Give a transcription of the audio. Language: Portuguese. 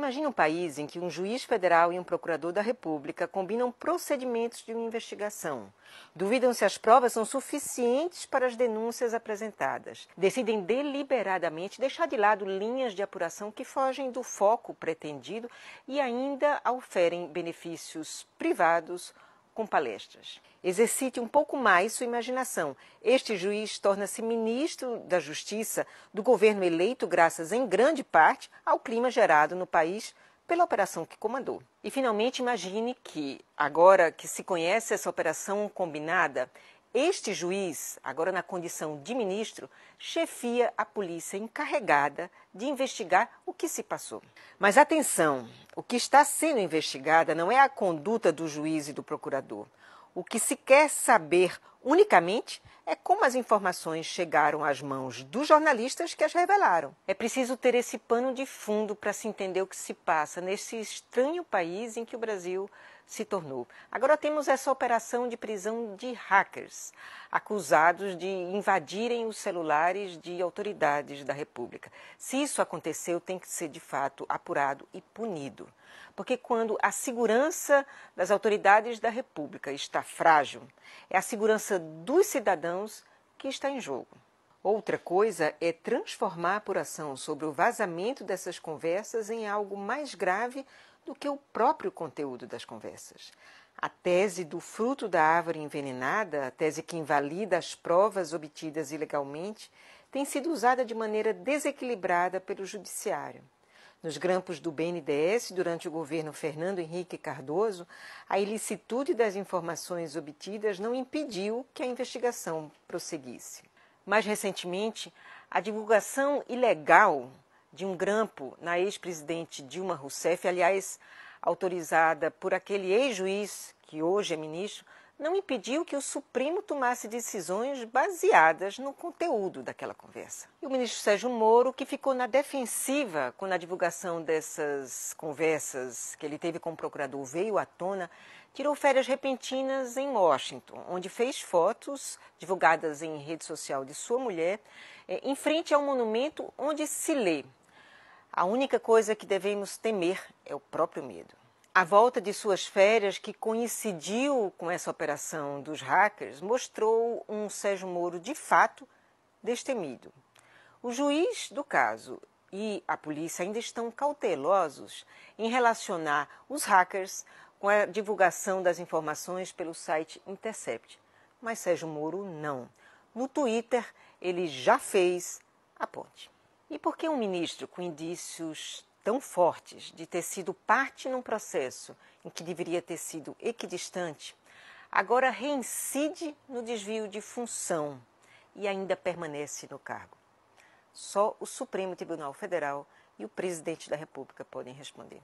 Imagine um país em que um juiz federal e um procurador da República combinam procedimentos de uma investigação. Duvidam se as provas são suficientes para as denúncias apresentadas. Decidem deliberadamente deixar de lado linhas de apuração que fogem do foco pretendido e ainda oferem benefícios privados com palestras. Exercite um pouco mais sua imaginação. Este juiz torna-se ministro da Justiça do governo eleito, graças em grande parte ao clima gerado no país pela operação que comandou. E finalmente, imagine que, agora que se conhece essa operação combinada, este juiz, agora na condição de ministro, chefia a polícia encarregada de investigar o que se passou. Mas atenção, o que está sendo investigada não é a conduta do juiz e do procurador. O que se quer saber unicamente é como as informações chegaram às mãos dos jornalistas que as revelaram. É preciso ter esse pano de fundo para se entender o que se passa nesse estranho país em que o Brasil se tornou. Agora temos essa operação de prisão de hackers, acusados de invadirem os celulares de autoridades da República. Se isso aconteceu, tem que ser de fato apurado e punido. Porque quando a segurança das autoridades da República está frágil, é a segurança segurança dos cidadãos que está em jogo. Outra coisa é transformar a apuração sobre o vazamento dessas conversas em algo mais grave do que o próprio conteúdo das conversas. A tese do fruto da árvore envenenada, a tese que invalida as provas obtidas ilegalmente, tem sido usada de maneira desequilibrada pelo judiciário nos grampos do BNDES durante o governo Fernando Henrique Cardoso, a ilicitude das informações obtidas não impediu que a investigação prosseguisse. Mais recentemente, a divulgação ilegal de um grampo na ex-presidente Dilma Rousseff, aliás, autorizada por aquele ex-juiz que hoje é ministro, não impediu que o Supremo tomasse decisões baseadas no conteúdo daquela conversa. E o ministro Sérgio Moro, que ficou na defensiva quando a divulgação dessas conversas que ele teve com o procurador veio à tona, tirou férias repentinas em Washington, onde fez fotos divulgadas em rede social de sua mulher, eh, em frente ao monumento onde se lê: A única coisa que devemos temer é o próprio medo. A volta de suas férias, que coincidiu com essa operação dos hackers, mostrou um Sérgio Moro de fato destemido. O juiz do caso e a polícia ainda estão cautelosos em relacionar os hackers com a divulgação das informações pelo site Intercept. Mas Sérgio Moro não. No Twitter, ele já fez a ponte. E por que um ministro com indícios tão fortes de ter sido parte num processo em que deveria ter sido equidistante, agora reincide no desvio de função e ainda permanece no cargo. Só o Supremo Tribunal Federal e o presidente da República podem responder.